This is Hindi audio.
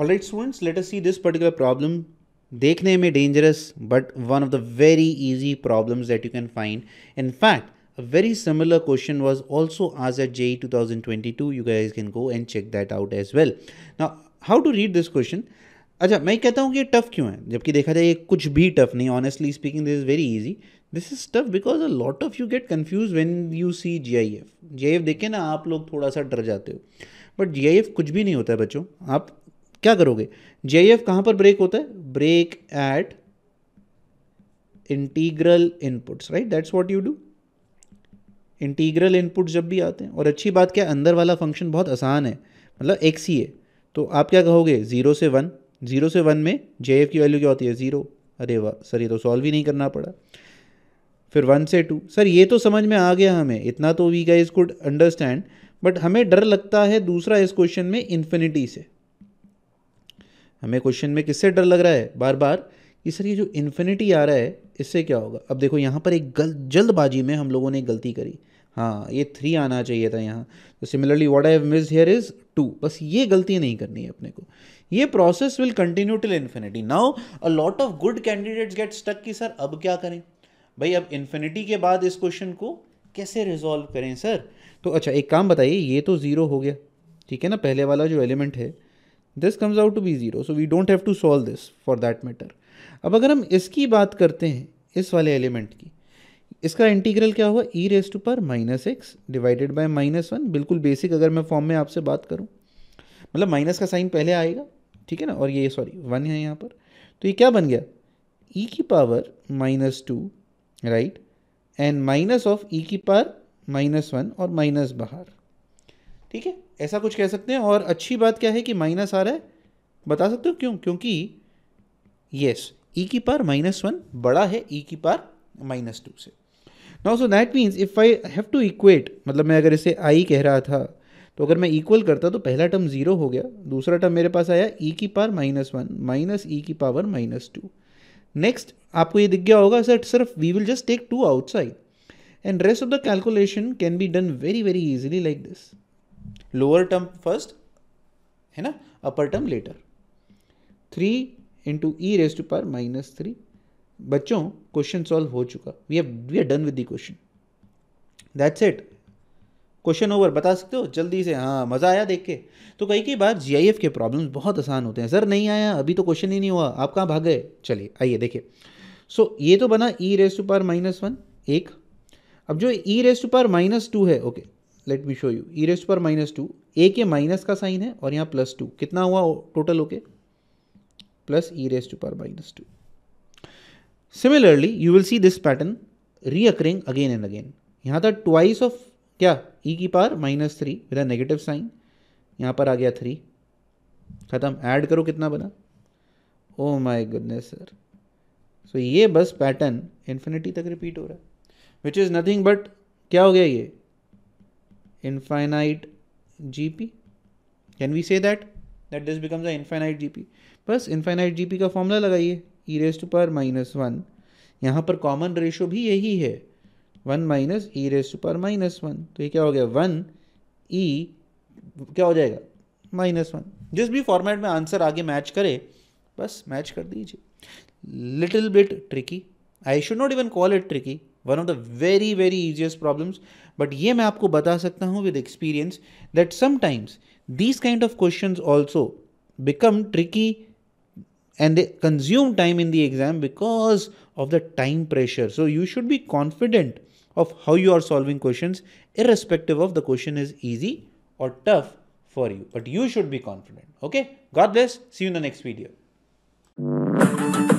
Alright students let us see this particular problem देखने में dangerous but one of the very easy problems that you can find in fact a very similar question was also आज at JEE 2022 you guys can go and check that out as well now how to read this question अच्छा मैं कहता हूँ कि ये टफ क्यों है जबकि देखा जाए ये कुछ भी टफ नहीं honestly speaking this is very easy this is tough because a lot of you get confuse when you see G I F G I F देखें ना आप लोग थोड़ा सा डर जाते हो बट जी आई एफ कुछ भी नहीं होता है बच्चों आप क्या करोगे जे एफ कहाँ पर ब्रेक होता है break at integral inputs right that's what you do integral input जब भी आते हैं और अच्छी बात क्या अंदर वाला फंक्शन बहुत आसान है मतलब एक्स ही है तो आप क्या कहोगे ज़ीरो से वन ज़ीरो से वन में जे एफ की वैल्यू क्या होती है ज़ीरो अरे वाह सर ये तो सॉल्व ही नहीं करना पड़ा फिर वन से टू सर ये तो समझ में आ गया हमें इतना तो we guys could understand but हमें डर लगता है दूसरा इस क्वेश्चन में इन्फिनिटी से हमें क्वेश्चन में किससे डर लग रहा है बार बार कि सर ये जो इन्फिनिटी आ रहा है इससे क्या होगा अब देखो यहाँ पर एक गल जल्दबाजी में हम लोगों ने गलती करी हाँ ये थ्री आना चाहिए था यहाँ तो similarly what I miss here is to बस ये गलती नहीं करनी है अपने को ये process will continue till infinity now a lot of good candidates get stuck कि सर अब क्या करें भाई अब इन्फिनिटी के बाद इस क्वेश्चन को कैसे रिजॉल्व करें सर तो अच्छा एक काम बताइए ये तो ज़ीरो हो गया ठीक है ना पहले वाला जो एलिमेंट है this comes out to be zero so we don't have to solve this for that matter अब अगर हम इसकी बात करते हैं इस वाले एलिमेंट की इसका इंटीग्रल क्या हुआ ई रेस टू पर minus x divided by minus one बिल्कुल बेसिक अगर मैं फॉर्म में आपसे बात करूँ मतलब माइनस का साइन पहले आएगा ठीक है ना और ये सॉरी वन है यहाँ पर तो ये क्या बन गया ई e की power minus two right and minus of e की पावर माइनस वन और माइनस बाहर ठीक है ऐसा कुछ कह सकते हैं और अच्छी बात क्या है कि माइनस आ रहा है बता सकते हो क्यों क्योंकि यस ई e की पार माइनस वन बड़ा है ई e की पार माइनस टू से now so that means if I have to equate मतलब मैं अगर इसे आई कह रहा था तो अगर मैं इक्वल करता तो पहला टर्म जीरो हो गया दूसरा टर्म मेरे पास आया ई e की पार माइनस वन माइनस ई की पावर माइनस टू नेक्स्ट आपको ये दिख गया होगा सर सिर्फ we will just take two outside and rest of the calculation can be done very very easily like this lower term first है ना upper term later three into e raise पर पार माइनस थ्री बच्चों क्वेश्चन सॉल्व हो चुका we have we are done with the question that's it question over बता सकते हो जल्दी से हाँ मज़ा आया देख के तो कई कई बार जी के प्रॉब्लम्स बहुत आसान होते हैं सर नहीं आया अभी तो क्वेश्चन ही नहीं हुआ आप कहाँ भाग गए चलिए आइए देखिए सो so, ये तो बना ई रेस्ट पर माइनस वन एक अब जो ई रेस्ट पर पार माइनस टू है okay let me show you e raise पर minus two A K minus का साइन है और यहाँ प्लस टू कितना हुआ total okay plus e raise two पर minus two similarly you will see this pattern recurring again and again यहाँ था ट्वाइस ऑफ क्या ई e की पार minus three with a negative sign यहाँ पर आ गया थ्री ख़त्म ऐड करो कितना बना ओ माई गुडनेस सर सो ये बस पैटर्न इन्फिनिटी तक रिपीट हो रहा है विच इज़ नथिंग बट क्या हो गया ये infinite gp can we say that that this becomes a infinite gp बस इनफाइनाइट जीपी का फॉर्मूला लगाइए e raise to power minus one यहाँ पर कॉमन रेशो भी यही है one minus e raise to power minus one तो ये क्या हो गया वन ई e, क्या हो जाएगा माइनस वन जिस भी फॉर्मेट में आंसर आगे मैच करे बस मैच कर दीजिए little bit tricky I should not even call it tricky one of the very very easiest problems but ये मैं आपको बता सकता हूँ with experience that sometimes these kind of questions also become tricky and they consume time in the exam because of the time pressure. So you should be confident of how you are solving questions irrespective of the question is easy or tough for you. But you should be confident. Okay. God bless. See you in the next video.